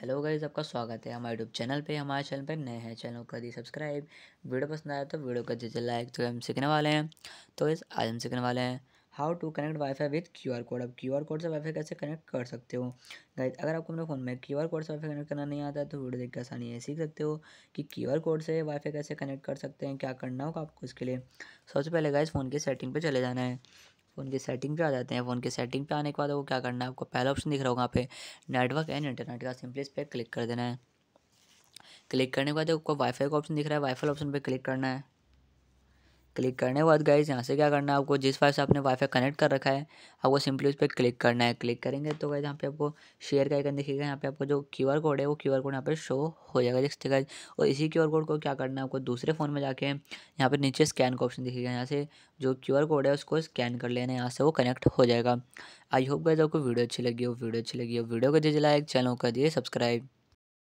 hello guys आपका स्वागत है हमारे यूट्यूब चैनल पे हमारे चैनल पे नए हैं चैनल कर दी सब्सक्राइब वीडियो पसंद आया तो वीडियो कर दीजिए लाइक तो हम सीखने वाले हैं तो इस आज हम सीखने वाले हैं how to connect WiFi with QR code अब क्यूआर कोड से वाईफाई कैसे कनेक्ट कर सकते हो गाइज अगर आपको अपने फ़ोन में क्यू कोड से वाईफाई कनेक्ट करना नहीं आता है तो वीडियो देख के आसानी है सीख सकते हो कि क्यू कोड से वाईफाई कैसे कनेक्ट कर सकते हैं क्या करना होगा आपको इसके लिए सबसे पहले गाइज फ़ोन की सेटिंग पर चले जाना है फ़ोन की सेटिंग पे आ जाते हैं फ़ोन की सेटिंग पे आने के बाद वो क्या करना है आपको पहला ऑप्शन दिख रहा होगा वहाँ पे नेटवर्क एंड इंटरनेट का सिंपली इस पर क्लिक कर देना है क्लिक करने के बाद आपको वाईफाई का ऑप्शन दिख रहा है वाईफाई ऑप्शन पर क्लिक करना है क्लिक करने के बाद गाइज यहाँ से क्या करना है आपको जिस फाइव से आपने वाईफाई कनेक्ट कर रखा है आपको सिंपली उस पर क्लिक करना है क्लिक करेंगे तो गाइज यहाँ पे आपको शेयर का आइकन दिखेगा यहाँ पे आपको जो क्यू आर कोड है वो क्यू आर कोड यहाँ पे शो हो जाएगा जिससे गाइज और इसी क्यू आर कोड को क्या करना है आपको दूसरे फ़ोन में जाके यहाँ पर नीचे स्कैन का ऑप्शन दिखेगा यहाँ से जो क्यू आर कोड है उसको स्कैन कर लेना यहाँ से वो कनेक्ट हो जाएगा आई होप गाइज आपको वीडियो अच्छी लगी हो वीडियो अच्छी लगी हो वीडियो को दीजिए लाइक चैनल कर दिए सब्सक्राइब